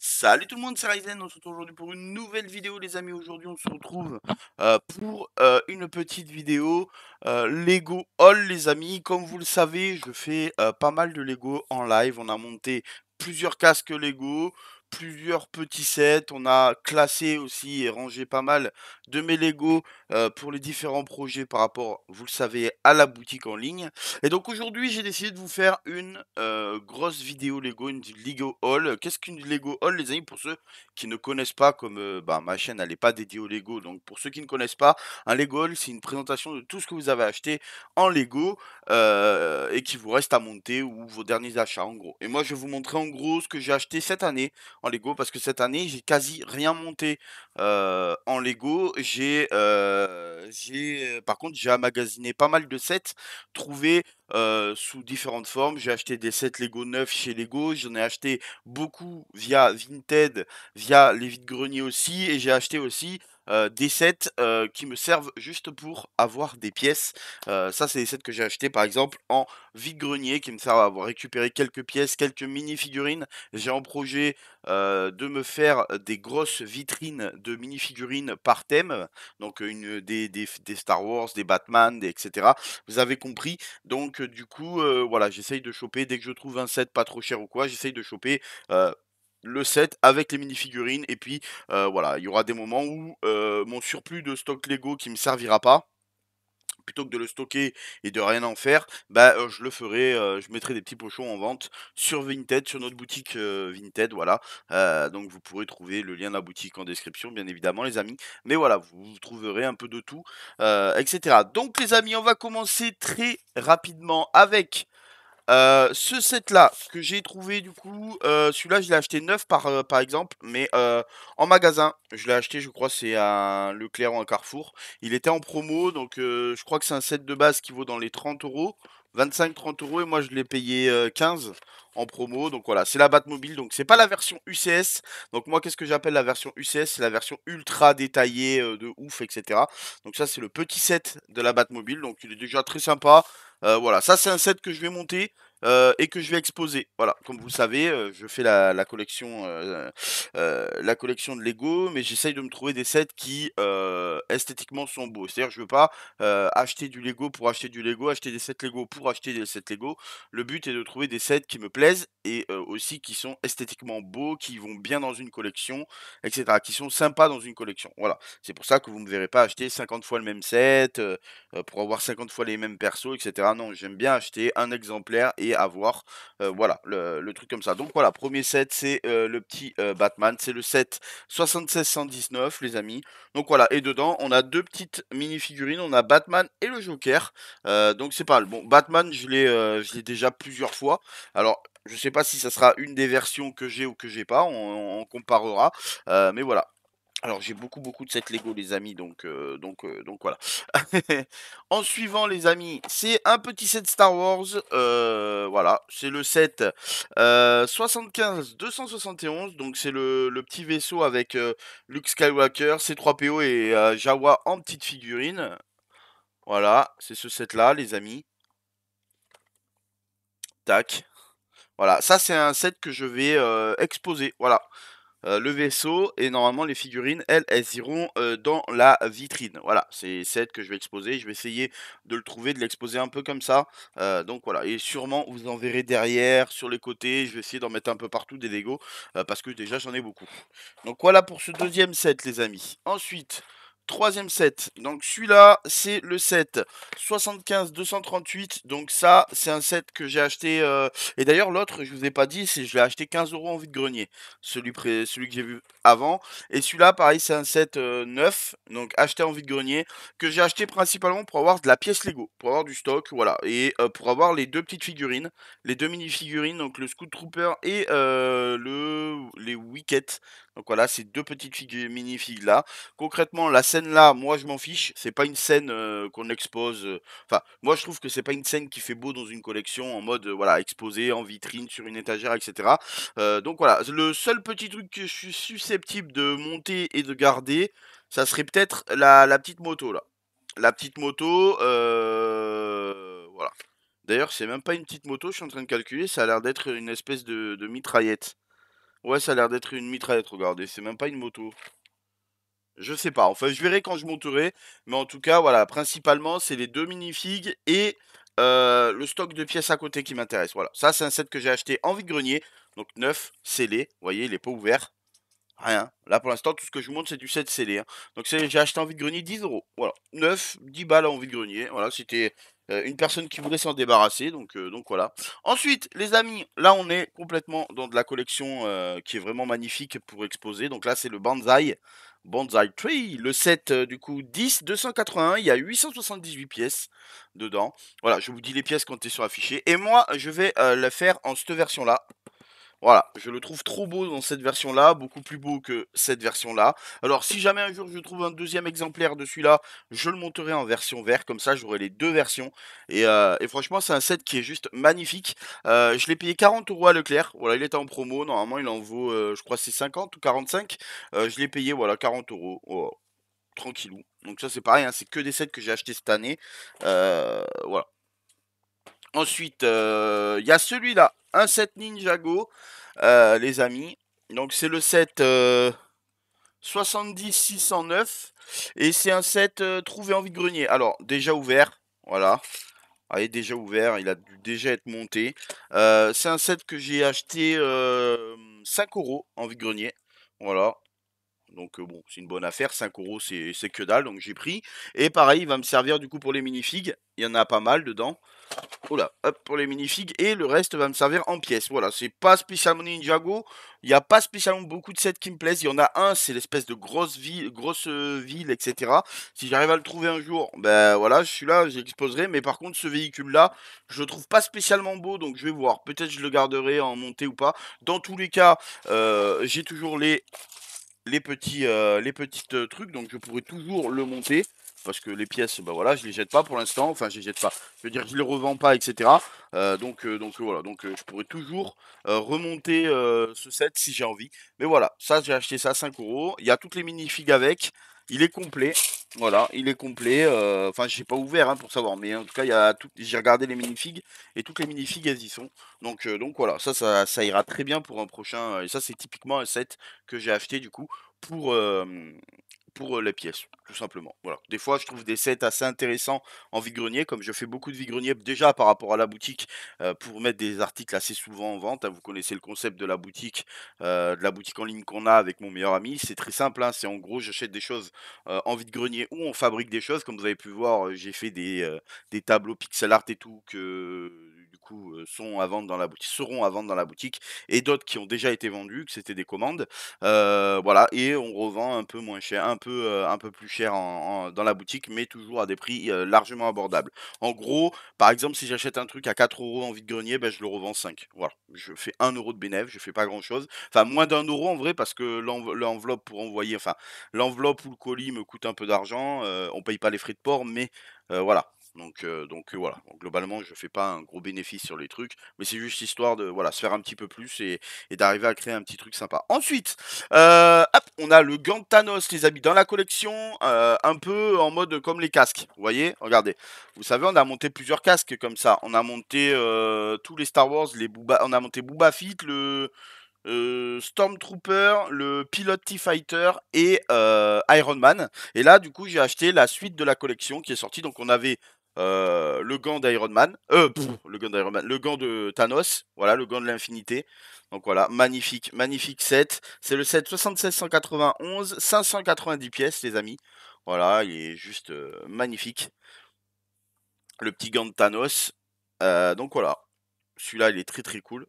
Salut tout le monde, c'est Ryzen, on se retrouve aujourd'hui pour une nouvelle vidéo les amis, aujourd'hui on se retrouve euh, pour euh, une petite vidéo euh, Lego Hall les amis, comme vous le savez je fais pas mal de Lego en live, on a monté plusieurs casques Lego, plusieurs petits sets. On a classé aussi et rangé pas mal de mes Lego euh, pour les différents projets par rapport, vous le savez, à la boutique en ligne. Et donc aujourd'hui, j'ai décidé de vous faire une euh, grosse vidéo Lego, une Lego Hall. Qu'est-ce qu'une Lego Hall les amis Pour ceux qui ne connaissent pas, comme euh, bah, ma chaîne, n'est pas dédiée au Lego. Donc pour ceux qui ne connaissent pas, un Lego Hall c'est une présentation de tout ce que vous avez acheté en Lego et qui vous reste à monter ou vos derniers achats en gros. Et moi, je vais vous montrer en gros ce que j'ai acheté cette année en Lego parce que cette année j'ai quasi rien monté euh, en Lego. J'ai, euh, j'ai, euh, par contre, j'ai amagasiné pas mal de sets trouvés sous différentes formes. J'ai acheté des sets Lego neufs chez Lego, j'en ai acheté beaucoup via Vinted, via les vides greniers aussi, et j'ai acheté aussi euh, des sets euh, qui me servent juste pour avoir des pièces. Euh, ça, c'est des sets que j'ai achetés par exemple en vide-grenier qui me servent à récupérer quelques pièces, quelques mini-figurines. J'ai en projet de me faire des grosses vitrines de mini-figurines par thème, donc une, des, des, Star Wars, des Batman, etc. Vous avez compris. Donc, du coup, voilà, j'essaye de choper dès que je trouve un set pas trop cher ou quoi, j'essaye de choper le set avec les mini figurines Et puis euh, voilà, il y aura des moments où euh, mon surplus de stock Lego qui me servira pas, plutôt que de le stocker et de rien en faire, bah euh, je le ferai, je mettrai des petits pochons en vente sur Vinted, sur notre boutique Vinted, voilà. donc vous pourrez trouver le lien de la boutique en description, bien évidemment, les amis. Mais voilà, vous, vous trouverez un peu de tout, etc. Donc les amis, on va commencer très rapidement avec euh, ce set là que j'ai trouvé du coup, euh, celui-là je l'ai acheté neuf par, euh, par exemple, mais en magasin. Je l'ai acheté, je crois, c'est à Leclerc ou à Carrefour. Il était en promo, donc je crois que c'est un set de base qui vaut dans les 30 euros 25-30 euros et moi je l'ai payé 15 euh, en promo. Donc voilà, c'est la Batmobile. Donc c'est pas la version UCS. Donc moi, qu'est-ce que j'appelle la version UCS C'est la version ultra détaillée euh, de ouf, etc. Donc ça, c'est le petit set de la Batmobile. Donc il est déjà très sympa. Euh, voilà, ça c'est un set que je vais monter. Euh, et que je vais exposer. Voilà, comme vous savez, euh, je fais la, collection, euh, la collection de Lego, mais j'essaye de me trouver des sets qui esthétiquement sont beaux. C'est-à-dire, je veux pas acheter du Lego pour acheter du Lego, acheter des sets Lego pour acheter des sets Lego. Le but est de trouver des sets qui me plaisent et aussi qui sont esthétiquement beaux, qui vont bien dans une collection, etc., qui sont sympas dans une collection. Voilà, c'est pour ça que vous me verrez pas acheter 50 fois le même set pour avoir 50 fois les mêmes persos, etc. Non, j'aime bien acheter un exemplaire et avoir, voilà, le, truc comme ça. Donc voilà, premier set, c'est le petit Batman. C'est le set 7619, les amis. Donc voilà, et dedans, on a deux petites mini-figurines. On a Batman et le Joker. donc c'est pas le bon. Batman, je l'ai déjà plusieurs fois. Alors, je sais pas si ça sera une des versions que j'ai ou que j'ai pas, on, comparera. mais voilà, alors j'ai beaucoup beaucoup de cette Lego les amis donc euh, donc euh, donc voilà. en suivant les amis, c'est un petit set Star Wars euh, voilà, c'est le set 75 271 donc c'est le, le, petit vaisseau avec Luke Skywalker, C3PO et Jawa en petite figurine. Voilà, c'est ce set là les amis. Tac. Voilà, ça c'est un set que je vais exposer. Voilà. Euh, le vaisseau et normalement les figurines, elles, iront euh, dans la vitrine. Voilà, c'est cette que je vais exposer. Je vais essayer de le trouver, de l'exposer un peu comme ça. Euh, donc voilà, et sûrement vous en verrez derrière, sur les côtés. Je vais essayer d'en mettre un peu partout des Lego parce que déjà j'en ai beaucoup. Donc voilà pour ce deuxième set, les amis. Ensuite troisième set. Donc celui-là, c'est le set 75-238. Donc ça, c'est un set que j'ai acheté. Euh, et d'ailleurs, l'autre, je vous ai pas dit, c'est je l'ai acheté 15 euros en vide-grenier. Celui, celui que j'ai vu avant. Et celui-là, pareil, c'est un set euh, neuf. Donc acheté en vide-grenier. Que j'ai acheté principalement pour avoir de la pièce Lego. Pour avoir du stock, voilà. Et euh, pour avoir les deux petites figurines. Les deux mini-figurines. Donc le Scoot Trooper et le les wickets. Donc voilà, ces deux petites figures, mini-figues là. Concrètement, la scène là, moi je m'en fiche. C'est pas une scène euh, qu'on expose. Euh, enfin, moi je trouve que c'est pas une scène qui fait beau dans une collection en mode euh, voilà exposée en vitrine sur une étagère, etc. donc voilà, le seul petit truc que je suis susceptible de monter et de garder, ça serait peut-être la, petite moto là. La petite moto, voilà. D'ailleurs, c'est même pas une petite moto, je suis en train de calculer, ça a l'air d'être une espèce de mitraillette. Ouais, ça a l'air d'être une mitraillette, regardez, c'est même pas une moto. Je sais pas, enfin je verrai quand je monterai, mais en tout cas, voilà, principalement c'est les deux minifigs et euh, le stock de pièces à côté qui m'intéresse. Voilà, ça c'est un set que j'ai acheté en vide-grenier, donc 9, scellé, vous voyez, il est pas ouvert, rien. Là pour l'instant, tout ce que je vous montre c'est du set scellé, hein. donc j'ai acheté en vide-grenier 10 euros, voilà, 9, 10 balles en vide-grenier, voilà, c'était euh, une personne qui voudrait s'en débarrasser, donc, euh, donc voilà. Ensuite, les amis, là on est complètement dans de la collection euh, qui est vraiment magnifique pour exposer. Donc là c'est le Banzai, Banzai Tree, le set du coup 10, 281, il y a 878 pièces dedans. Voilà, je vous dis les pièces quand elles sont affichées. Et moi, je vais le faire en cette version là. Voilà, je le trouve trop beau dans cette version-là, beaucoup plus beau que cette version-là. Alors si jamais un jour je trouve un deuxième exemplaire de celui-là, je le monterai en version vert, comme ça j'aurai les deux versions. Euh, et, franchement, c'est un set qui est juste magnifique. Euh, je l'ai payé 40 euros à Leclerc, voilà, il était en promo, normalement il en vaut, euh, je crois c'est 50 ou 45. je l'ai payé, voilà, 40 euros. tranquillou. Donc ça c'est pareil, hein, c'est que des sets que j'ai achetés cette année. voilà. Ensuite, il euh, y a celui-là, un set Ninjago, euh, les amis. Donc c'est le set 70609, euh, 70-609 et c'est un set trouvé en vide-grenier. Alors, déjà ouvert, voilà. Ah, il est déjà ouvert, il a dû déjà être monté. c'est un set que j'ai acheté 5 euros en vide-grenier. Voilà, donc bon, c'est une bonne affaire, 5 euros c'est que dalle, donc j'ai pris. Et pareil, il va me servir du coup pour les minifigs, il y en a pas mal dedans. Oula, oh hop, pour les minifigs, et le reste va me servir en pièces. Voilà, c'est pas spécialement Ninjago, il n'y a pas spécialement beaucoup de sets qui me plaisent. Il y en a un, c'est l'espèce de grosse ville, grosse ville, etc. Si j'arrive à le trouver un jour, ben voilà, je suis là, j'exposerai. Mais par contre, ce véhicule-là, je le trouve pas spécialement beau, donc je vais voir. Peut-être je le garderai en montée ou pas. Dans tous les cas, j'ai toujours les les petits, euh, les petites euh, trucs, donc je pourrais toujours le monter parce que les pièces, bah voilà, je les jette pas pour l'instant. Enfin, je les jette pas. Je veux dire, je les revends pas, etc. Euh, donc, donc voilà, donc je pourrais toujours remonter ce set si j'ai envie. Mais voilà, ça j'ai acheté ça à 5 euros. Il y a toutes les mini minifigs avec. Il est complet. Voilà, il est complet. Euh, enfin, j'ai pas ouvert hein, pour savoir, mais en tout cas, il j'ai regardé les minifigs et toutes les minifigs elles y sont. Donc, euh, donc voilà, ça, ça, ira très bien pour un prochain. Et ça, c'est typiquement un set que j'ai acheté du coup pour euh, pour les pièces, tout simplement. Voilà. Des fois, je trouve des sets assez intéressants en grenier, comme je fais beaucoup de vigrenier déjà par rapport à la boutique, pour mettre des articles assez souvent en vente. Hein. Vous connaissez le concept de la boutique, de la boutique en ligne qu'on a avec mon meilleur ami. C'est très simple, hein, c'est en gros, j'achète des choses en en grenier, ou on fabrique des choses. Comme vous avez pu voir, j'ai fait des, des tableaux pixel art et tout que sont à vendre dans la boutique, seront à vendre dans la boutique, et d'autres qui ont déjà été vendus, que c'était des commandes, voilà, et on revend un peu moins cher, un peu, un peu plus cher en, dans la boutique, mais toujours à des prix largement abordables. En gros, par exemple, si j'achète un truc à 4 euros en vide-grenier, ben, je le revends 5. Voilà, je fais 1 euro de bénéfice, je fais pas grand chose, enfin moins d'un euro en vrai, parce que l'enveloppe pour envoyer, enfin l'enveloppe ou le colis me coûte un peu d'argent, on paye pas les frais de port, mais voilà, donc, voilà, globalement, je ne fais pas un gros bénéfice sur les trucs, mais c'est juste histoire de voilà, se faire un petit peu plus et, d'arriver à créer un petit truc sympa. Ensuite, on a le Gantanos, les amis, dans la collection, un peu en mode comme les casques. Vous voyez, regardez. Vous savez, on a monté plusieurs casques comme ça. On a monté tous les Star Wars, les Booba, on a monté Booba Fit, le Stormtrooper, le Pilot T-Fighter et Iron Man. Et là, du coup, j'ai acheté la suite de la collection qui est sortie. Donc, on avait euh, le gant d'Iron Man, euh, le gant d'Iron Man, le gant de Thanos, voilà, le gant de l'infinité. Donc voilà, magnifique, magnifique set. C'est le set 7691, 590 pièces, les amis. Voilà, il est juste euh, magnifique. Le petit gant de Thanos. donc voilà, celui-là, il est très très cool.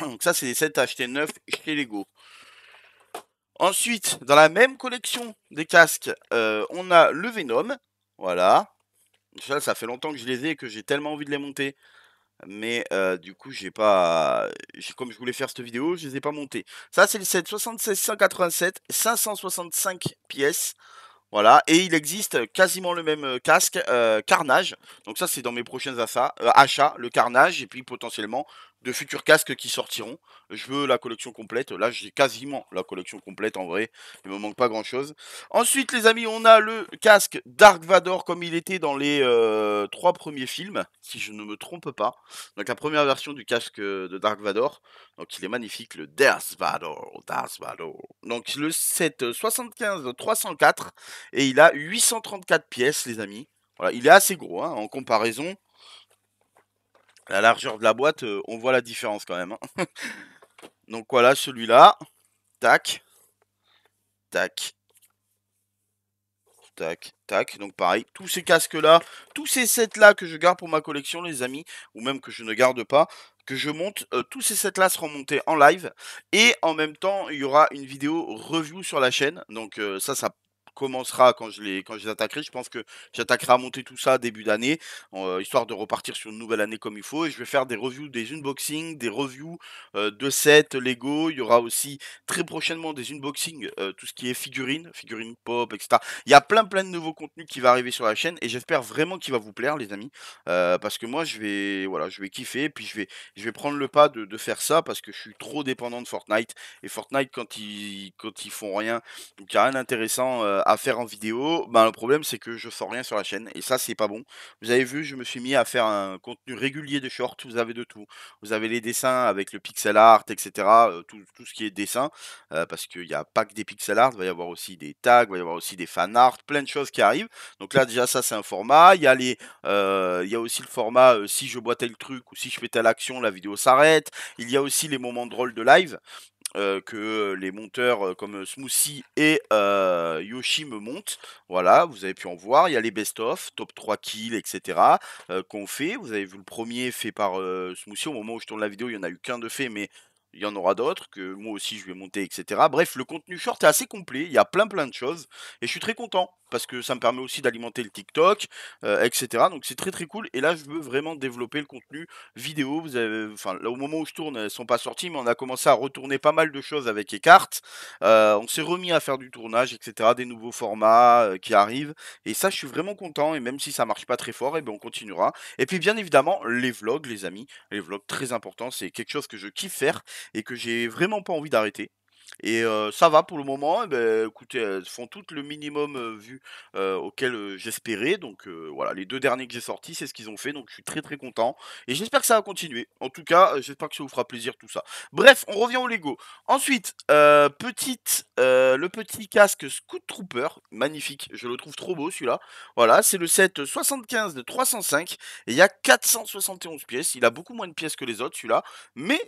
Donc ça, c'est des sets à acheter neufs chez Lego. Ensuite, dans la même collection des casques, on a le Venom. Voilà, ça, ça fait longtemps que je les ai et que j'ai tellement envie de les monter. Mais du coup, j'ai pas. Comme je voulais faire cette vidéo, je les ai pas montés. Ça, c'est le set 76 565 pièces. Voilà. Et il existe quasiment le même casque, Carnage. Donc, ça, c'est dans mes prochains achats, euh, le Carnage. Et puis, potentiellement, de futurs casques qui sortiront. Je veux la collection complète. Là, j'ai quasiment la collection complète en vrai. Il me manque pas grand chose. Ensuite, les amis, on a le casque Dark Vador comme il était dans les euh, trois premiers films, si je ne me trompe pas. Donc, la première version du casque euh, de Dark Vador. Donc, il est magnifique, le Darth Vador. Darth Vador. Donc, le 775 304 euh, et il a 834 pièces, les amis. Voilà, il est assez gros hein, en comparaison la largeur de la boîte, euh, on voit la différence quand même. Hein. Donc voilà, celui-là. Tac. Tac. Tac, tac. Donc pareil, tous ces casques-là, tous ces sets-là que je garde pour ma collection, les amis, ou même que je ne garde pas, que je monte, euh, tous ces sets-là seront montés en live. Et en même temps, il y aura une vidéo review sur la chaîne. Donc euh, ça, ça commencera quand je les, quand je les attaquerai. Je pense que j'attaquerai à monter tout ça début d'année, euh, histoire de repartir sur une nouvelle année comme il faut. Et je vais faire des reviews des unboxings, des reviews euh, de sets Lego. Il y aura aussi très prochainement des unboxings, euh, tout ce qui est figurines, figurines pop, etc. Il y a plein plein de nouveaux contenus qui va arriver sur la chaîne et j'espère vraiment qu'il va vous plaire, les amis, parce que moi je vais, voilà, je vais kiffer. Et puis je vais, je vais prendre le pas de, faire ça parce que je suis trop dépendant de Fortnite et Fortnite quand ils, quand ils font rien, donc il n'y a rien d'intéressant à faire en vidéo, ben, le problème c'est que je sors rien sur la chaîne et ça c'est pas bon. Vous avez vu, je me suis mis à faire un contenu régulier de shorts vous avez de tout. Vous avez les dessins avec le pixel art, etc. Euh, tout, ce qui est dessin, euh, parce qu'il n'y a pas que des pixel art, va y avoir aussi des tags, va y avoir aussi des fan art, plein de choses qui arrivent. Donc là déjà ça c'est un format. Il y, a euh, il y a aussi le format si je bois tel truc ou si je fais telle action, la vidéo s'arrête. Il y a aussi les moments drôles de live. Euh, que euh, les monteurs euh, comme Smoothie et Yoshi me montent. Voilà, vous avez pu en voir. Il y a les best-of, top 3 kills, etc. qu'on fait. Vous avez vu le premier fait par Smoothie. Au moment où je tourne la vidéo, il n'y en a eu qu'un de fait, mais il y en aura d'autres que moi aussi je vais monter, etc. Bref, le contenu short est assez complet, il y a plein plein de choses, et je suis très content, parce que ça me permet aussi d'alimenter le TikTok, euh, etc. Donc c'est très très cool, et là je veux vraiment développer le contenu vidéo, vous enfin au moment où je tourne, elles sont pas sorties, mais on a commencé à retourner pas mal de choses avec Ecart, euh, on s'est remis à faire du tournage, etc., des nouveaux formats euh, qui arrivent, et ça je suis vraiment content, et même si ça ne marche pas très fort, et ben, on continuera. Et puis bien évidemment, les vlogs, les amis, les vlogs très importants, c'est quelque chose que je kiffe faire, et que j'ai vraiment pas envie d'arrêter. Et ça va pour le moment. Eh ben, écoutez, elles font tout le minimum vu auquel j'espérais. Donc voilà, les deux derniers que j'ai sortis, c'est ce qu'ils ont fait. Donc je suis très très content. Et j'espère que ça va continuer. En tout cas, j'espère que ça vous fera plaisir tout ça. Bref, on revient au Lego. Ensuite, petite, le petit casque Scoot Trooper. Magnifique. Je le trouve trop beau celui-là. Voilà, c'est le set 75 de 305. Et il y a 471 pièces. Il a beaucoup moins de pièces que les autres celui-là. Mais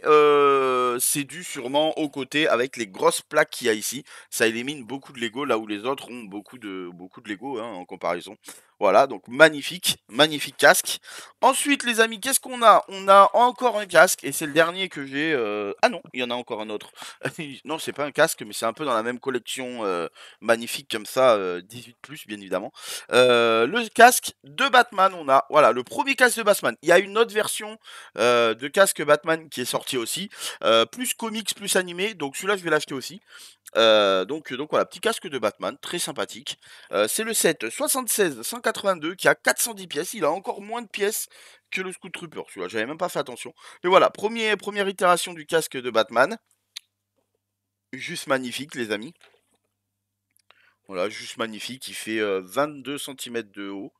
c'est dû sûrement aux côtés avec les grosse plaque qu'il y a ici. Ça élimine beaucoup de Lego là où les autres ont beaucoup de, beaucoup de Lego hein, en comparaison. Voilà, donc magnifique, magnifique casque. Ensuite, les amis, qu'est-ce qu'on a On a encore un casque et c'est le dernier que j'ai. Euh, ah non, il y en a encore un autre. non, c'est pas un casque, mais c'est un peu dans la même collection euh, magnifique comme ça, 18 euh, plus bien évidemment. le casque de Batman, on a voilà le premier casque de Batman. Il y a une autre version de casque Batman qui est sortie aussi, plus comics, plus animé. Donc celui-là, je vais l'acheter aussi. Euh, donc, donc voilà, petit casque de Batman, très sympathique. Euh, c'est le set 76-182 qui a 410 pièces. Il a encore moins de pièces que le scout Trooper. celui j'avais même pas fait attention. Mais voilà, premier, première itération du casque de Batman. Juste magnifique, les amis. Voilà, juste magnifique. Il fait 22 euh, cm de haut.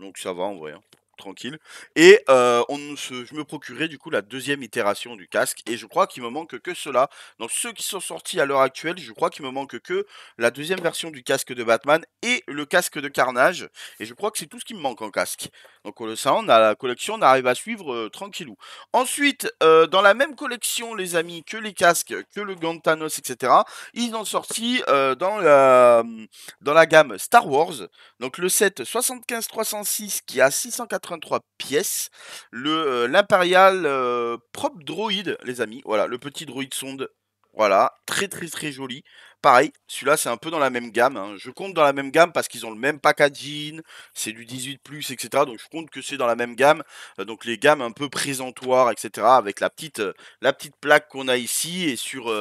Donc ça va en vrai. Hein tranquille. Et euh, on je me procurais du coup la deuxième itération du casque. Et je crois qu'il me manque que cela. Donc ceux qui sont sortis à l'heure actuelle, je crois qu'il me manque que la deuxième version du casque de Batman et le casque de Carnage. Et je crois que c'est tout ce qui me manque en casque. Donc le ça, on a la collection, on arrive à suivre euh, tranquillou. Ensuite, euh, dans la même collection, les amis, que les casques, que le Gantanos etc. Ils ont sorti dans la dans la gamme Star Wars. Donc le set 75 306 qui a 680 33 pièces. Le euh, l'impérial euh, propre droïde, les amis. Voilà, le petit droïde sonde. Voilà, très très très joli. Pareil, celui-là c'est un peu dans la même gamme. Hein. Je compte dans la même gamme parce qu'ils ont le même packaging, c'est du 18 plus, etc. Donc je compte que c'est dans la même gamme. Euh, donc les gammes un peu présentoires, etc. Avec la petite, la petite plaque qu'on a ici et sur,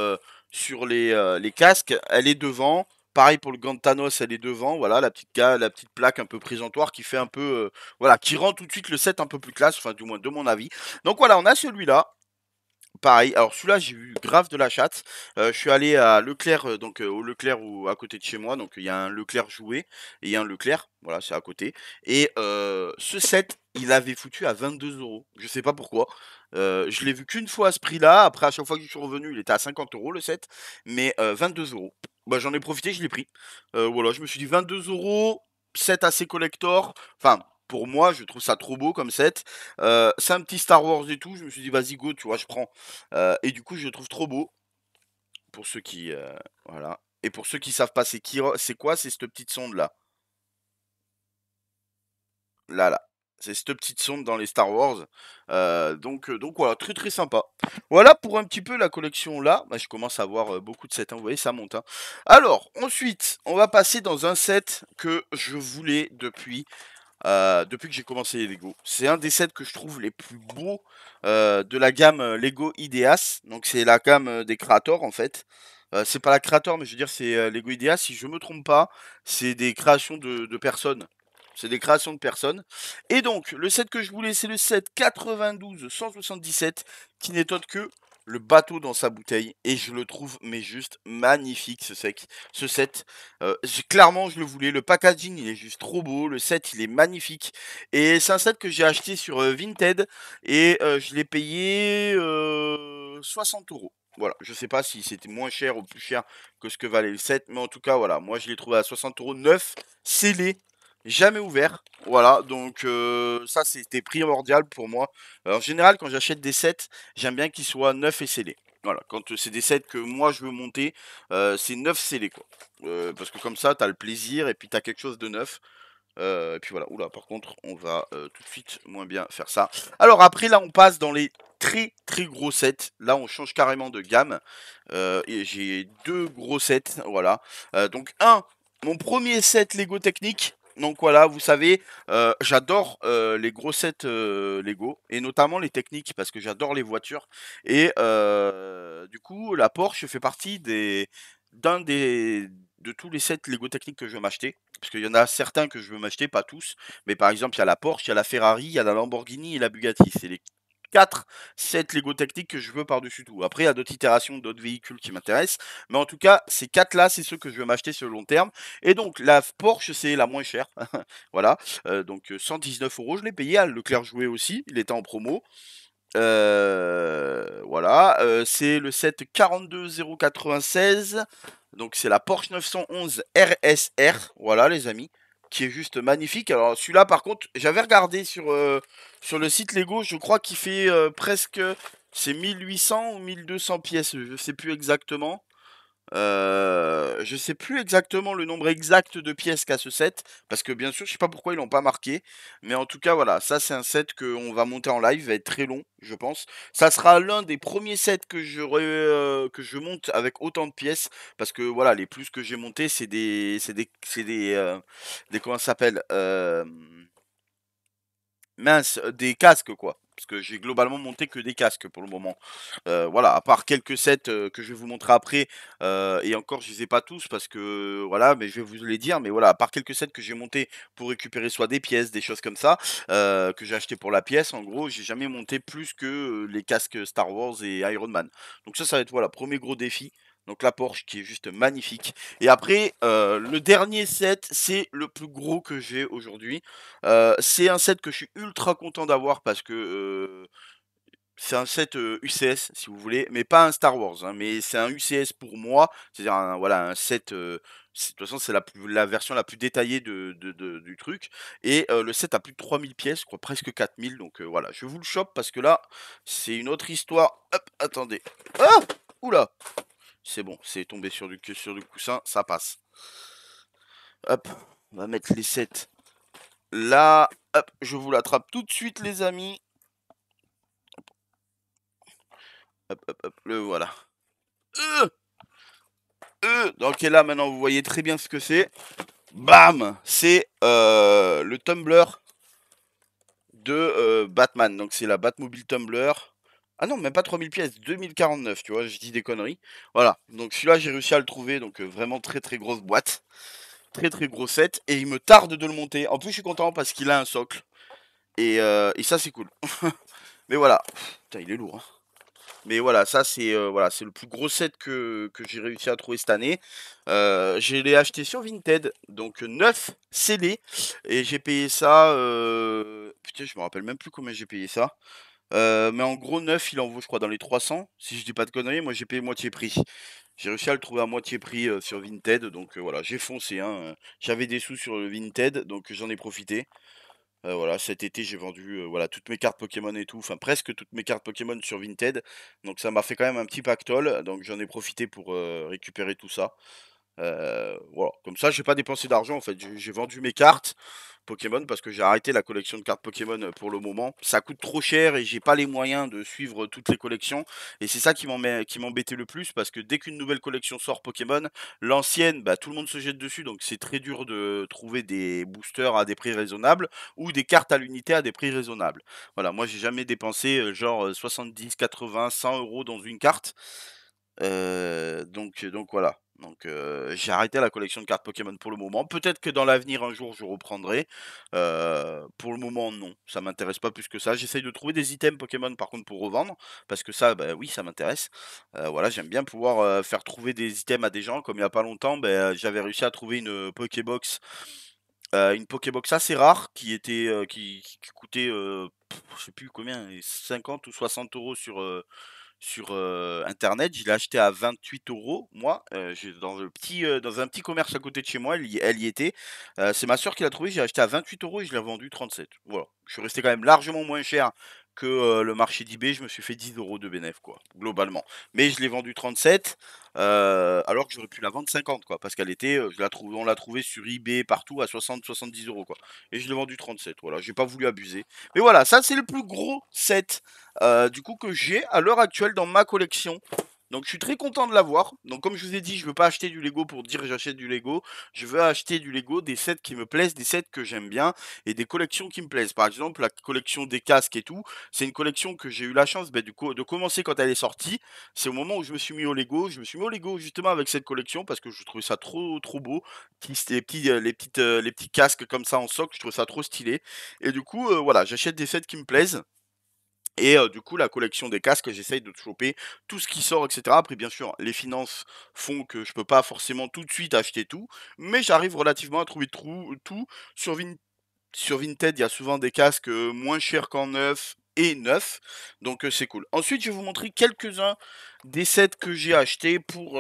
sur les, les casques, elle est devant. Pareil pour le gant Thanos, elle est devant, voilà, la petite, la petite plaque un peu présentoire qui fait un peu, euh, voilà, qui rend tout de suite le set un peu plus classe, enfin du moins de mon avis. Donc voilà, on a celui-là, pareil. Alors celui-là, j'ai eu grave de la chatte. Euh, je suis allé à Leclerc, euh, donc au Leclerc ou à côté de chez moi. Donc il y a un Leclerc joué et il y a un Leclerc, voilà, c'est à côté. Et ce set, il avait foutu à 22 euros. Je sais pas pourquoi. je l'ai vu qu'une fois à ce prix-là. Après, à chaque fois que je suis revenu, il était à 50 euros le set, mais 22 euros bah, j'en ai profité, je l'ai pris. Euh, voilà, je me suis dit 22 euros, 7 assez collector. Enfin, pour moi, je trouve ça trop beau comme set. Euh, c'est un petit Star Wars et tout. Je me suis dit, vas-y, go, tu vois, je prends. Euh, et du coup, je le trouve trop beau. Pour ceux qui. voilà. Et pour ceux qui savent pas, c'est, qui, c'est quoi C'est cette petite sonde là. Là, là. C'est cette petite sonde dans les Star Wars. Euh, donc, euh, donc voilà, très très sympa. Voilà pour un petit peu la collection là. Bah, je commence à avoir euh, beaucoup de sets. Hein, vous voyez, ça monte. Hein. Alors, ensuite, on va passer dans un set que je voulais depuis. depuis que j'ai commencé les Lego. C'est un des sets que je trouve les plus beaux de la gamme Lego Ideas. Donc c'est la gamme des créateurs en fait. c'est pas la créateur, mais je veux dire c'est Lego Ideas. Si je me trompe pas, c'est des créations de personnes. C'est des créations de personnes. Et donc, le set que je voulais, c'est le set 92-177, qui n'est autre que le bateau dans sa bouteille. Et je le trouve, mais juste magnifique, ce, sec, ce set. Euh, clairement, je le voulais. Le packaging, il est juste trop beau. Le set, il est magnifique. Et c'est un set que j'ai acheté sur euh, Vinted. Et euh, je l'ai payé 60 euros. Voilà, je sais pas si c'était moins cher ou plus cher que ce que valait le set, mais en tout cas, voilà, moi je l'ai trouvé à 60 euros neuf, scellé, jamais ouvert. Voilà, donc euh, ça c'était primordial pour moi. Euh, en général, quand j'achète des sets, j'aime bien qu'ils soient neufs et scellés. Voilà, quand euh, c'est des sets que moi je veux monter, c'est neuf scellés quoi. parce que comme ça, t'as le plaisir et puis t'as quelque chose de neuf. et puis voilà, oula, par contre, on va tout de suite moins bien faire ça. Alors après, là, on passe dans les très très gros sets. Là, on change carrément de gamme. et j'ai deux gros sets, voilà. donc, un, mon premier set Lego Technique donc voilà, vous savez, euh, j'adore euh, les grossettes sets euh, Lego et notamment les techniques parce que j'adore les voitures. Et du coup, la Porsche fait partie des d'un des de tous les sets Lego techniques que je veux m'acheter. Parce qu'il y en a certains que je veux m'acheter, pas tous. Mais par exemple, il y a la Porsche, il y a la Ferrari, il y a la Lamborghini et la Bugatti. C'est les 4 7 Lego technique que je veux par-dessus tout. Après, il y a d'autres itérations, d'autres véhicules qui m'intéressent. Mais en tout cas, ces 4-là, c'est ceux que je veux m'acheter sur le long terme. Et donc, la Porsche, c'est la moins chère. voilà. Euh, donc, 119 euh, euros, je l'ai payé. Le Leclerc jouait aussi. Il était en promo. Euh, voilà, c'est le 7 42096. Donc c'est la Porsche 911 RSR. Voilà les amis qui est juste magnifique. Alors celui-là, par contre, j'avais regardé sur, euh, sur le site Lego, je crois qu'il fait euh, presque c'est 1800 ou 1200 pièces, je sais plus exactement. Euh, je sais plus exactement le nombre exact de pièces qu'a ce set, parce que bien sûr, je sais pas pourquoi ils l'ont pas marqué, mais en tout cas, voilà, ça c'est un set qu'on va monter en live, va être très long, je pense. Ça sera l'un des premiers sets que je, euh, que je monte avec autant de pièces, parce que voilà, les plus que j'ai monté c'est des, c'est des, c'est des, euh, des comment ça s'appelle, mince, des casques quoi parce que j'ai globalement monté que des casques pour le moment. Euh, voilà, à part quelques sets euh, que je vais vous montrer après, euh, et encore je les ai pas tous parce que voilà, mais je vais vous les dire, mais voilà, à part quelques sets que j'ai monté pour récupérer soit des pièces, des choses comme ça, que j'ai acheté pour la pièce, en gros, j'ai jamais monté plus que les casques Star Wars et Iron Man. Donc ça, ça va être voilà, premier gros défi. Donc la Porsche qui est juste magnifique. Et après, euh, le dernier set, c'est le plus gros que j'ai aujourd'hui. Euh, c'est un set que je suis ultra content d'avoir parce que euh, c'est un set UCS, si vous voulez, mais pas un Star Wars. Hein, mais c'est un UCS pour moi. C'est-à-dire voilà, un set... de toute façon, c'est la, version la plus détaillée de, du truc. Et le set a plus de 3000 pièces, je crois presque 4000. Donc voilà, je vous le chope parce que là, c'est une autre histoire. Hop, attendez. Ah Oula c'est bon, c'est tombé sur du, sur coussin, ça passe. Hop, on va mettre les 7 là. Hop, je vous l'attrape tout de suite, les amis. Hop, hop, hop, le voilà. Euh euh donc, et là, maintenant, vous voyez très bien ce que c'est. Bam C'est euh, le Tumbler de euh, Batman. Donc, c'est la Batmobile Tumblr. Ah non, même pas 3000 pièces, 2049, tu vois, je dis des conneries. Voilà, donc celui-là, j'ai réussi à le trouver, donc euh, vraiment très très grosse boîte. Très très gros set, et il me tarde de le monter. En plus, je suis content parce qu'il a un socle. Et, euh, ça, c'est cool. Mais voilà, putain, il est lourd. Hein. Mais voilà, ça c'est euh, voilà, c'est le plus gros set que, j'ai réussi à trouver cette année. je l'ai acheté sur Vinted, donc 9 scellés. Et j'ai payé ça. Putain, je me rappelle même plus combien j'ai payé ça. Euh, mais en gros, 9 il en vaut, je crois, dans les 300. Si je dis pas de conneries, moi j'ai payé moitié prix. J'ai réussi à le trouver à moitié prix euh, sur Vinted. Donc euh, voilà, j'ai foncé. Hein. J'avais des sous sur le Vinted, donc j'en ai profité. voilà, cet été j'ai vendu voilà, toutes mes cartes Pokémon et tout, enfin presque toutes mes cartes Pokémon sur Vinted. Donc ça m'a fait quand même un petit pactole, donc j'en ai profité pour récupérer tout ça. Euh, voilà, comme ça, j'ai pas dépensé d'argent en fait. J'ai vendu mes cartes Pokémon parce que j'ai arrêté la collection de cartes Pokémon euh, pour le moment. Ça coûte trop cher et j'ai pas les moyens de suivre euh, toutes les collections. Et c'est ça qui m'embêtait le plus parce que dès qu'une nouvelle collection sort Pokémon, l'ancienne, bah, tout le monde se jette dessus. Donc c'est très dur de trouver des boosters à des prix raisonnables ou des cartes à l'unité à des prix raisonnables. Voilà, moi j'ai jamais dépensé genre 70, 80, 100 euros dans une carte. donc, donc voilà. Donc j'ai arrêté la collection de cartes Pokémon pour le moment. Peut-être que dans l'avenir un jour je reprendrai. pour le moment non, ça m'intéresse pas plus que ça. J'essaye de trouver des items Pokémon par contre pour revendre parce que ça, bah, oui, ça m'intéresse. voilà, j'aime bien pouvoir faire trouver des items à des gens. Comme il n'y a pas longtemps, ben, j'avais réussi à trouver une Pokébox, une Pokébox assez rare qui était qui, coûtait je sais plus combien, 50 ou 60 euros sur, sur internet. Je l'ai acheté à 28 euros, moi, dans, le petit, dans un petit commerce à côté de chez moi, elle y, était. c'est ma soeur qui l'a trouvé, j'ai acheté à 28 euros et je l'ai vendu 37. Voilà, je suis resté quand même largement moins cher que le marché d'eBay, je me suis fait 10 euros de bénéf, quoi, globalement. Mais je l'ai vendu 37, alors que j'aurais pu la vendre 50, quoi, parce qu'elle était, je la on l'a trouvée sur eBay partout à 60-70 euros, quoi. Et je l'ai vendu 37, voilà, j'ai pas voulu abuser. Mais voilà, ça c'est le plus gros set, du coup, que j'ai à l'heure actuelle dans ma collection. Donc je suis très content de l'avoir. Donc comme je vous ai dit, je ne veux pas acheter du Lego pour dire j'achète du Lego. Je veux acheter du Lego, des sets qui me plaisent, des sets que j'aime bien et des collections qui me plaisent. Par exemple, la collection des casques et tout, c'est une collection que j'ai eu la chance bah, de, commencer quand elle est sortie. C'est au moment où je me suis mis au Lego. Je me suis mis au Lego justement avec cette collection parce que je trouvais ça trop trop beau. Les petits, euh, les, euh, les petits casques comme ça en socle, je trouvais ça trop stylé. Et du coup, euh, voilà, j'achète des sets qui me plaisent. Et du coup, la collection des casques, j'essaye de choper tout ce qui sort, etc. Après, bien sûr, les finances font que je peux pas forcément tout de suite acheter tout, mais j'arrive relativement à trouver tout. Sur, Vinted, il y a souvent des casques moins chers qu'en neuf et neuf, donc c'est cool. Ensuite, je vais vous montrer quelques-uns des sets que j'ai achetés pour,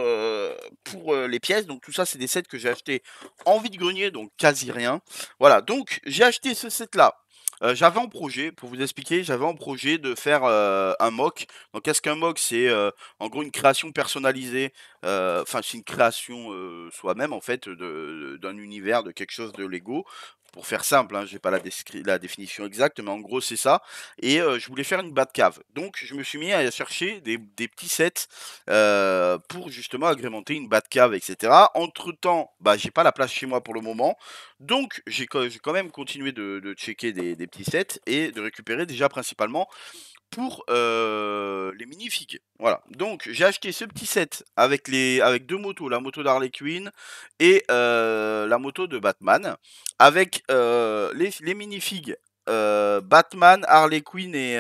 pour les pièces. Donc tout ça, c'est des sets que j'ai acheté en vide-grenier, donc quasi rien. Voilà, donc j'ai acheté ce set-là euh, j'avais en projet, pour vous expliquer, j'avais en projet de faire euh, un mock. Donc, qu'est-ce qu'un mock C'est euh, en gros une création personnalisée, enfin, c'est une création soi-même en fait d'un univers, de quelque chose de Lego, pour faire simple, hein, je n'ai pas la, définition exacte, mais en gros c'est ça. Et je voulais faire une bas de cave. Donc je me suis mis à chercher des, petits sets pour justement agrémenter une bas de cave, etc. Entre-temps, bah, n'ai pas la place chez moi pour le moment. Donc j'ai quand même continué de, checker des, petits sets et de récupérer déjà principalement pour euh, les minifigs. Voilà. Donc j'ai acheté ce petit set avec les avec deux motos, la moto d'Harley Quinn et euh, la moto de Batman, avec euh, les, les minifigs Batman, Harley Quinn et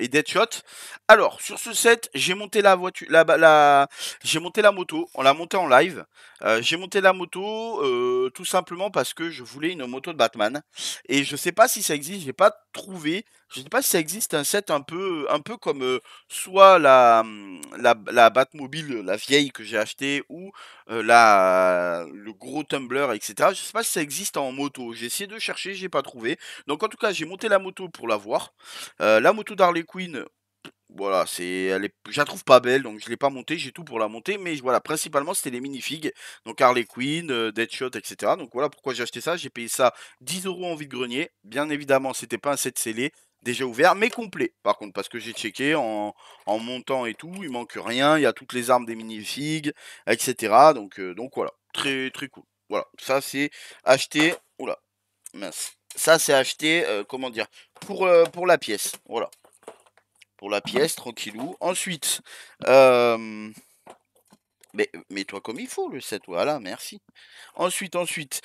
et Deadshot. Alors, sur ce set, j'ai monté la voiture, la, la j'ai monté la moto, on l'a monté en live. j'ai monté la moto tout simplement parce que je voulais une moto de Batman. Et je sais pas si ça existe, j'ai pas trouvé je ne sais pas si ça existe un set un peu, un peu comme euh, soit la, mmh, la, la, Batmobile, la vieille que j'ai achetée, ou euh, la, le gros Tumblr, etc. Je ne sais pas si ça existe en moto. J'ai essayé de chercher, j'ai pas trouvé. Donc en tout cas, j'ai monté la moto pour la voir. Euh, la moto d'Harley Quinn, voilà, c'est, elle je la trouve pas belle, donc je ne l'ai pas montée, j'ai tout pour la monter, mais voilà, principalement c'était les minifigs, donc Harley Quinn, Deadshot, etc. Donc voilà pourquoi j'ai acheté ça, j'ai payé ça 10 euros en vide-grenier, bien évidemment c'était pas un set scellé, déjà ouvert, mais complet. Par contre, parce que j'ai checké en, montant et tout, il manque rien, il y a toutes les armes des minifigs, etc. Donc, euh, donc voilà, très très cool. Voilà, ça c'est acheté. Oula, mince. Ça c'est acheté, euh, comment dire, pour, euh, pour la pièce. Voilà. Pour la pièce, tranquillou. Ensuite, mais mets-toi comme il faut le set. voilà, merci. Ensuite, ensuite,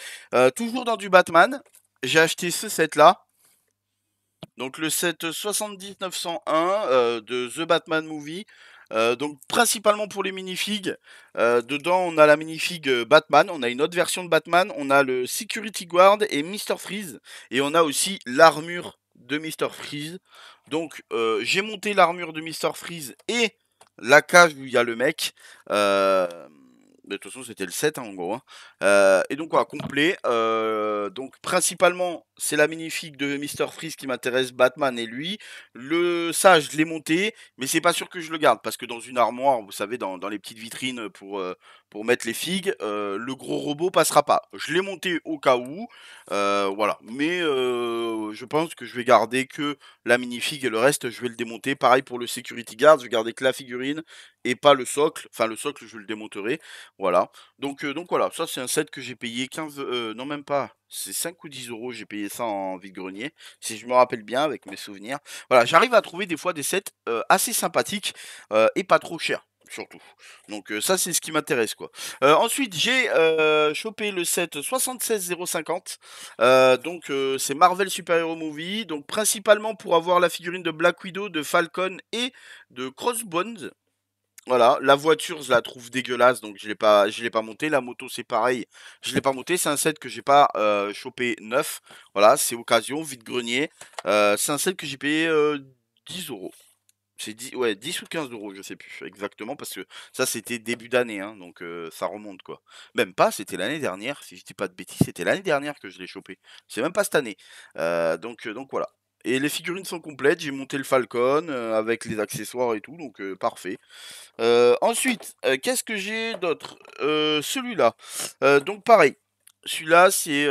toujours dans du Batman, j'ai acheté ce set là. Donc le set 7901 euh, de The Batman Movie. Euh, donc principalement pour les minifigs. Euh, dedans, on a la minifig Batman, on a une autre version de Batman, on a le Security Guard et mr Freeze, et on a aussi l'armure de mr Freeze. Donc j'ai monté l'armure de Mister Freeze et la cage où il y a le mec. de toute façon, c'était le set hein, en gros. Hein. et donc, on va complet. donc, principalement c'est la minifig de Mr. Freeze qui m'intéresse, Batman et lui. Le ça, je l'ai monté, mais c'est pas sûr que je le garde, parce que dans une armoire, vous savez, dans, les petites vitrines pour, euh, pour mettre les figues, euh, le gros robot passera pas. Je l'ai monté au cas où, euh, voilà. Mais je pense que je vais garder que la minifig et le reste, je vais le démonter. Pareil pour le security guard, je vais garder que la figurine et pas le socle. Enfin, le socle, je le démonterai, voilà. Donc, donc voilà, ça c'est un set que j'ai payé 15... non, même pas c'est 5 ou 10 euros, j'ai payé ça en vide-grenier, si je me rappelle bien avec mes souvenirs. Voilà, j'arrive à trouver des fois des sets euh, assez sympathiques euh, et pas trop chers. Surtout. Donc euh, ça c'est ce qui m'intéresse quoi. ensuite j'ai chopé le set 76050. donc c'est Marvel Super Hero Movie. Donc principalement pour avoir la figurine de Black Widow, de Falcon et de Crossbones. Voilà, la voiture, je la trouve dégueulasse, donc je l'ai pas, je l'ai pas monté. La moto, c'est pareil, je l'ai pas monté. C'est un set que j'ai pas euh, chopé neuf. Voilà, c'est occasion, vide grenier. Euh, c'est un set que j'ai payé 10 euh, euros. C'est 10, ouais, 10 ou 15 euros, je sais plus exactement, parce que ça c'était début d'année, hein, donc ça remonte quoi. Même pas, c'était l'année dernière, si je dis pas de bêtises, c'était l'année dernière que je l'ai chopé. C'est même pas cette année. donc, donc voilà. Et les figurines sont complètes, j'ai monté le Falcon euh, avec les accessoires et tout, donc euh, parfait. Euh, ensuite, qu'est-ce que j'ai d'autre Celui-là. donc pareil. Celui-là, c'est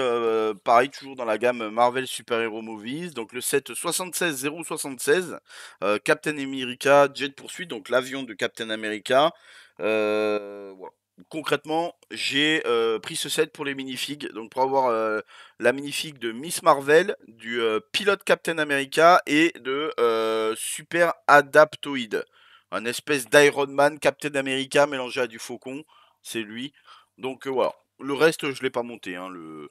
pareil, toujours dans la gamme Marvel Super Hero Movies. Donc le set 076 Captain America, Jet poursuit donc l'avion de Captain America. voilà concrètement, j'ai euh, pris ce set pour les minifigs. Donc pour avoir euh, la minifig de Miss Marvel, du euh, pilote Captain America et de Super Adaptoid. Un espèce d'Iron Man Captain America mélangé à du faucon. C'est lui. Donc voilà. Le reste, je ne l'ai pas monté. Hein, le...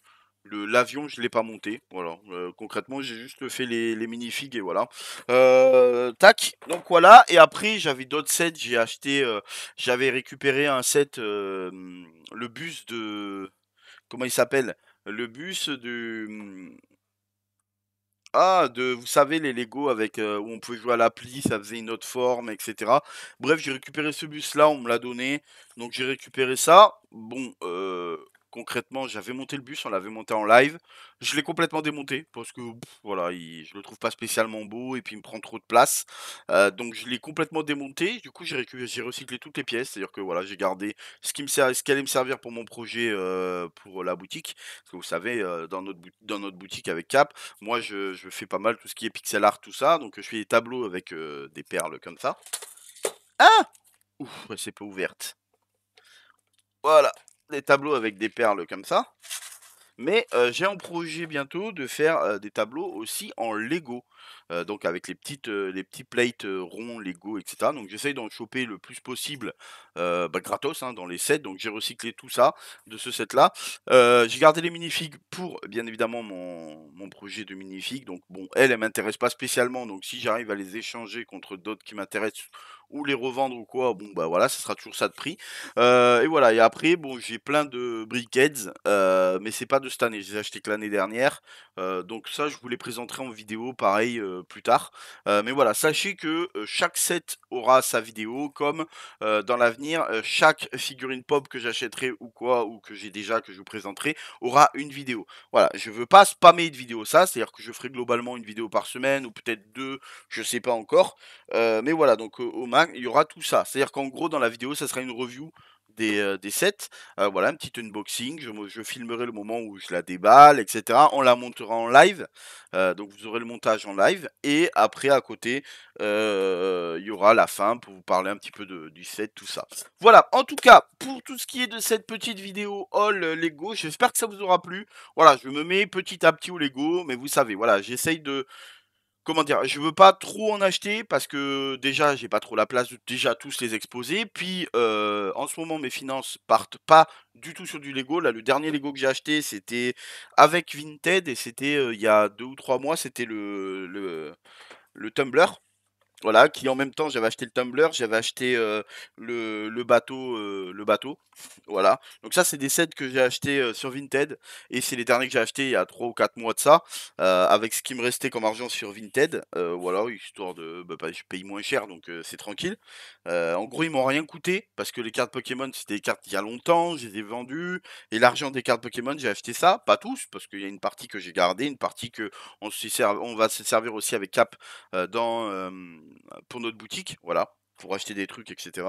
L'avion, je ne l'ai pas monté. Voilà. Euh, concrètement, j'ai juste fait les, les minifigs et voilà. Euh, tac. Donc voilà. Et après, j'avais d'autres sets. J'ai acheté. Euh, j'avais récupéré un set. le bus de. Comment il s'appelle Le bus de. Mm, ah, de, vous savez, les Lego avec où on pouvait jouer à l'appli, ça faisait une autre forme, etc. Bref, j'ai récupéré ce bus-là, on me l'a donné. Donc j'ai récupéré ça. Bon, euh, concrètement, j'avais monté le bus, on l'avait monté en live. Je l'ai complètement démonté parce que voilà, je le trouve pas spécialement beau et puis il me prend trop de place. Euh, donc je l'ai complètement démonté. Du coup, j'ai recyclé toutes les pièces, c'est-à-dire que voilà, j'ai gardé ce qui me sert, ce allait me servir pour mon projet euh, pour la boutique. Parce que vous savez, euh, dans notre dans notre boutique avec Cap, moi je, je, fais pas mal tout ce qui est pixel art, tout ça. Donc je fais des tableaux avec des perles comme ça. Ah, ouf, elle s'est pas ouverte. Voilà, des tableaux avec des perles comme ça. Mais j'ai en projet bientôt de faire des tableaux aussi en Lego. donc avec les petites les petits plates ronds Lego, etc. Donc j'essaye d'en choper le plus possible bah, gratos hein, dans les sets. Donc j'ai recyclé tout ça de ce set-là. j'ai gardé les minifigs pour bien évidemment mon, projet de minifig Donc bon, elle, elle m'intéresse pas spécialement. Donc si j'arrive à les échanger contre d'autres qui m'intéressent ou les revendre ou quoi, bon bah voilà, ça sera toujours ça de prix. Euh, et voilà, et après, bon, j'ai plein de briquettes, euh, mais c'est pas de cette année, je les ai achetés que l'année dernière. Euh, donc ça, je vous les présenterai en vidéo, pareil, plus tard. mais voilà, sachez que chaque set aura sa vidéo, comme dans l'avenir, chaque figurine pop que j'achèterai ou quoi, ou que j'ai déjà, que je vous présenterai, aura une vidéo. Voilà, je veux pas spammer de vidéos ça, c'est-à-dire que je ferai globalement une vidéo par semaine, ou peut-être deux, je sais pas encore. mais voilà, donc au max il y aura tout ça. C'est-à-dire qu'en gros, dans la vidéo, ça sera une review des, euh, sets. Euh, voilà, un petit unboxing. Je, filmerai le moment où je la déballe, etc. On la montera en live. Euh, donc vous aurez le montage en live. Et après, à côté, il y aura la fin pour vous parler un petit peu de, du set, tout ça. Voilà, en tout cas, pour tout ce qui est de cette petite vidéo all Lego, j'espère que ça vous aura plu. Voilà, je me mets petit à petit au Lego, mais vous savez, voilà, j'essaye de comment dire, je veux pas trop en acheter parce que déjà j'ai pas trop la place de déjà tous les exposer. Puis en ce moment mes finances partent pas du tout sur du Lego. Là le dernier Lego que j'ai acheté c'était avec Vinted et c'était il y a deux ou trois mois c'était le, le, le Tumblr. Voilà, qui en même temps, j'avais acheté le Tumblr, j'avais acheté euh, le, bateau, euh, le bateau, voilà. Donc ça, c'est des sets que j'ai acheté euh, sur Vinted, et c'est les derniers que j'ai acheté il y a 3 ou 4 mois de ça, avec ce qui me restait comme argent sur Vinted, voilà, histoire de, bah, bah, je paye moins cher, donc c'est tranquille. en gros, ils m'ont rien coûté, parce que les cartes Pokémon, c'était des cartes il y a longtemps, je les ai vendues, et l'argent des cartes Pokémon, j'ai acheté ça, pas tous, parce qu'il y a une partie que j'ai gardée, une partie que on, on va se servir aussi avec Cap dans pour notre boutique, voilà, pour acheter des trucs, etc.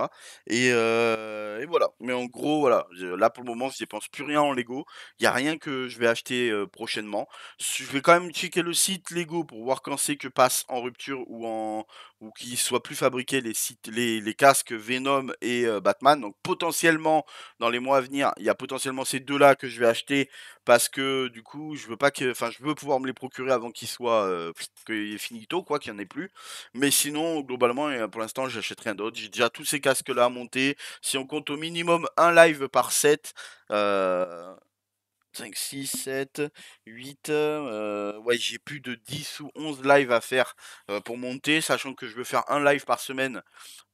Euh, et, voilà. Mais en gros, voilà, là pour le moment, je dépense plus rien en Lego. Il n'y a rien que je vais acheter euh, prochainement. Je vais quand même checker le site Lego pour voir quand c'est que passe en rupture ou en ou qui soient plus fabriqués les, casques Venom et euh, Batman. Donc potentiellement, dans les mois à venir, il y a potentiellement ces deux-là que je vais acheter parce que du coup, je veux pas que, enfin, je veux pouvoir me les procurer avant qu'ils soient euh, finito, quoi, qu'il n'y en ait plus. Mais sinon, globalement, pour l'instant, je n'achète rien d'autre. J'ai déjà tous ces casques-là à monter, Si on compte au minimum un live par set. Euh, 5, 6, 7, 8. ouais, j'ai plus de 10 ou 11 lives à faire euh, pour monter, sachant que je veux faire un live par semaine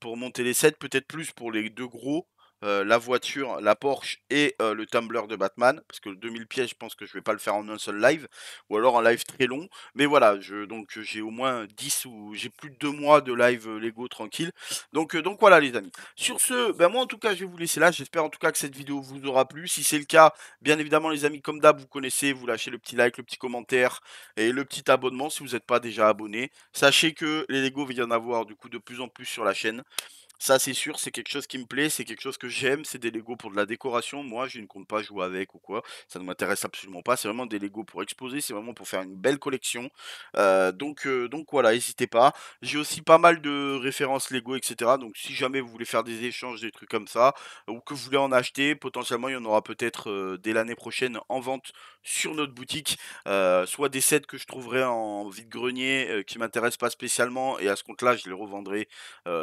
pour monter les 7, peut-être plus pour les deux gros. Euh, la voiture, la Porsche et euh, le Tumblr de Batman, parce que le 2000 pièces, je pense que je vais pas le faire en un seul live, ou alors en live très long. Mais voilà, je, donc j'ai au moins 10 ou j'ai plus de 2 mois de live euh, Lego tranquille. Donc, donc voilà les amis. Sur ce, ben moi en tout cas je vais vous laisser là. J'espère en tout cas que cette vidéo vous aura plu. Si c'est le cas, bien évidemment les amis, comme d'hab, vous connaissez, vous lâchez le petit like, le petit commentaire et le petit abonnement si vous n'êtes pas déjà abonné. Sachez que les Lego, il y en avoir du coup de plus en plus sur la chaîne. Ça, c'est sûr, c'est quelque chose qui me plaît, c'est quelque chose que j'aime, c'est des Lego pour de la décoration. Moi, je ne compte pas jouer avec ou quoi, ça ne m'intéresse absolument pas. C'est vraiment des Lego pour exposer, c'est vraiment pour faire une belle collection. Euh, donc, euh, donc voilà, n'hésitez pas. J'ai aussi pas mal de références Lego, etc. Donc, si jamais vous voulez faire des échanges, des trucs comme ça, ou que vous voulez en acheter, potentiellement, il y en aura peut-être euh, dès l'année prochaine en vente sur notre boutique. soit des sets que je trouverai en vide-grenier qui ne m'intéressent pas spécialement, et à ce compte-là, je les revendrai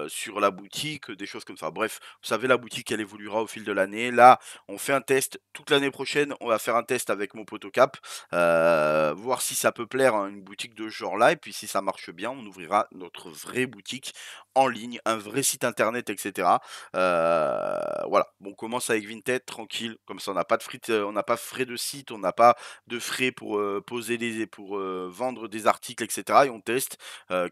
sur la boutique des choses comme ça. Bref, vous savez, la boutique, elle évoluera au fil de l'année. Là, on fait un test. Toute l'année prochaine, on va faire un test avec mon potocap cap, euh, voir si ça peut plaire à une boutique de ce genre-là. Et puis, si ça marche bien, on ouvrira notre vraie boutique en ligne, un vrai site internet, etc. Euh, voilà, on commence avec Vinted, tranquille. Comme ça, on n'a pas de frites, euh, on n'a pas frais de site, on n'a pas de frais pour poser des, pour vendre des articles, etc. Et on teste.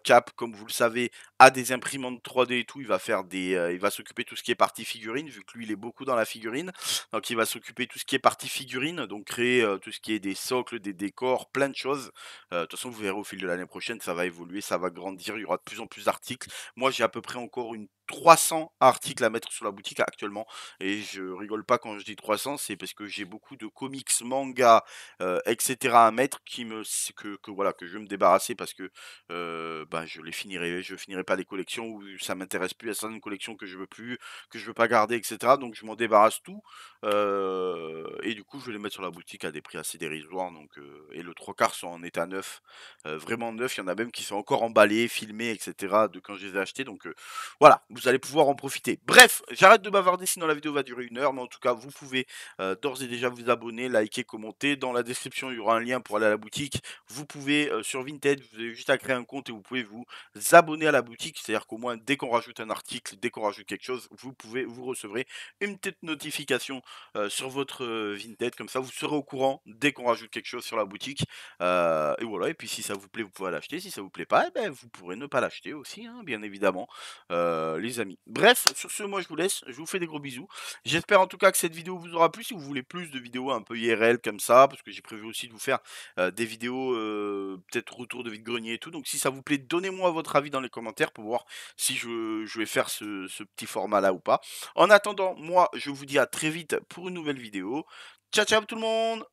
Cap, comme vous le savez, a des imprimantes 3D et tout. Il va faire euh, il va s'occuper de tout ce qui est partie figurine, vu que lui, il est beaucoup dans la figurine. Donc, il va s'occuper de tout ce qui est partie figurine, donc créer euh, tout ce qui est des socles, des décors, plein de choses. Euh, de toute façon, vous verrez au fil de l'année prochaine, ça va évoluer, ça va grandir. Il y aura de plus en plus d'articles. Moi, j'ai à peu près encore une 300 articles à mettre sur la boutique actuellement. Et je rigole pas quand je dis 300, c'est parce que j'ai beaucoup de comics, mangas, euh, etc. à mettre qui me, que, que, voilà, que je vais me débarrasser parce que euh, ben, je les finirai, je finirai pas les collections ou ça m'intéresse plus à certaines collections que je veux plus, que je veux pas garder, etc. Donc je m'en débarrasse tout. Euh, et du coup, je vais les mettre sur la boutique à des prix assez dérisoires. Donc, euh, et le trois quarts sont en état neuf, euh, vraiment neuf. Il y en a même qui sont encore emballés, filmés, etc. De quand je les ai achetés. Donc euh, voilà, vous allez pouvoir en profiter. Bref, j'arrête de bavarder sinon la vidéo va durer une heure. Mais en tout cas, vous pouvez d'ores et déjà vous abonner, liker, commenter. Dans la description, il y aura un lien pour aller à la boutique. Vous pouvez sur Vinted, vous avez juste à créer un compte et vous pouvez vous abonner à la boutique. C'est-à-dire qu'au moins, dès qu'on rajoute un article, dès qu'on rajoute quelque chose, vous pouvez, vous recevrez une petite notification sur votre Vinted, comme ça vous serez au courant dès qu'on rajoute quelque chose sur la boutique. Euh, et voilà, et puis si ça vous plaît, vous pouvez l'acheter, si ça vous plaît pas, eh ben, vous pourrez ne pas l'acheter aussi, hein, bien évidemment, euh, les amis. Bref, sur ce, moi je vous laisse, je vous fais des gros bisous. J'espère en tout cas que cette vidéo vous aura plu, si vous voulez plus de vidéos un peu IRL comme ça, parce que j'ai prévu aussi de vous faire euh, des vidéos, peut-être retour de vide-grenier et tout, donc si ça vous plaît, donnez-moi votre avis dans les commentaires pour voir si je, vais faire ce petit format là ou pas. En attendant, moi je vous dis à très vite pour une nouvelle vidéo. Ciao, ciao tout le monde